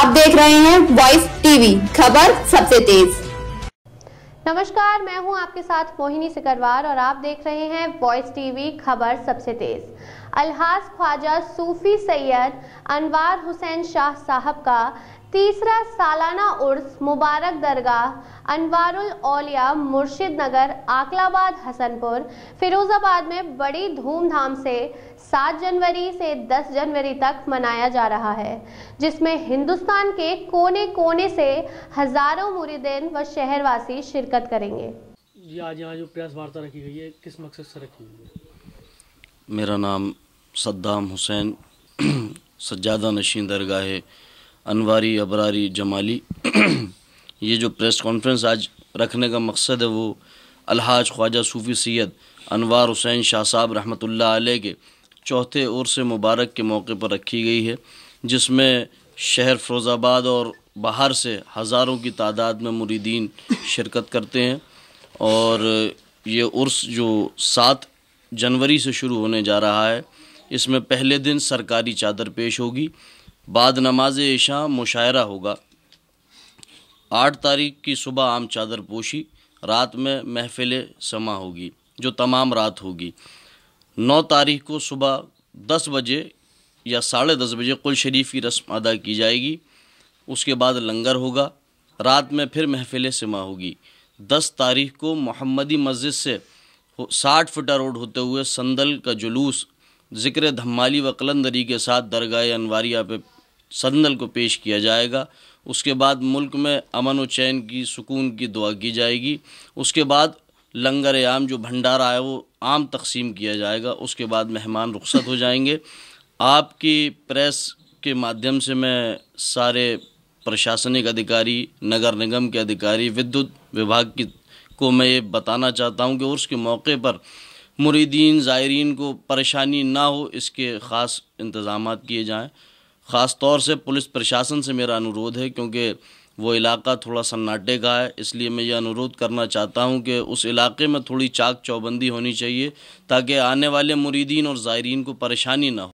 آپ دیکھ رہے ہیں وائس ٹی وی خبر سب سے تیز نمسکار میں ہوں آپ کے ساتھ موہنی سکروار اور آپ دیکھ رہے ہیں وائس ٹی وی خبر سب سے تیز الحاظ خواجہ صوفی سید انوار حسین شاہ صاحب کا تیسرا سالانہ مبارک درگاہ انوار الاولیاء مرشد نگر آکلاباد حسن پور فیروز آباد میں بڑی دھوم دھام سے سات جنوری سے دس جنوری تک منایا جا رہا ہے جس میں ہندوستان کے کونے کونے سے ہزاروں مریدین و شہر واسی شرکت کریں گے جی، آج یہاں جو رکھی گئی ہے کس مقصد سے رکھی گئی ہے میرا نام صدام حسین سجادہ نشین درگاہ ہے انواری ابراری جمالی یہ جو پریس کانفرنس آج رکھنے کا مقصد ہے وہ الحاج خواجہ صوفی سید انوار حسین شاہ صاحب رحمۃ اللہ علیہ کے چوتھے عرص مبارک کے موقع پر رکھی گئی ہے جس میں شہر فیروز آباد اور باہر سے ہزاروں کی تعداد میں مریدین شرکت کرتے ہیں اور یہ عرس جو سات جنوری سے شروع ہونے جا رہا ہے اس میں پہلے دن سرکاری چادر پیش ہوگی بعد نماز عشاء مشاعرہ ہوگا آٹھ تاریخ کی صبح عام چادر پوشی رات میں محفل سما ہوگی جو تمام رات ہوگی نو تاریخ کو صبح دس بجے یا ساڑھے دس بجے شریف کی رسم ادا کی جائے گی اس کے بعد لنگر ہوگا رات میں پھر محفل سما ہوگی دس تاریخ کو محمدی مسجد سے ساٹھ فٹا روڈ ہوتے ہوئے سندل کا جلوس ذکر دھمالی و قلندری کے ساتھ درگاہ انواریہ پہ سندل کو پیش کیا جائے گا اس کے بعد ملک میں امن و چین کی سکون کی دعا کی جائے گی اس کے بعد لنگر عام جو بھنڈارا ہے وہ عام تقسیم کیا جائے گا اس کے بعد مہمان رخصت ہو جائیں گے آپ کی پریس کے مادھیم سے میں سارے پرشاسنک ادھیکاری نگر نگم کے ادھیکاری ودوت وبھاگ کی کو میں یہ بتانا چاہتا ہوں کہ اس کے موقع پر مریدین زائرین کو پریشانی نہ ہو اس کے خاص انتظامات کیے جائیں خاص طور سے پولیس پرشاسن سے میرا انورودھ ہے کیونکہ وہ علاقہ تھوڑا سناٹے کا ہے اس لیے میں یہ انورودھ کرنا چاہتا ہوں کہ اس علاقے میں تھوڑی چاک چوبندی ہونی چاہیے تاکہ آنے والے مریدین اور زائرین کو پریشانی نہ ہو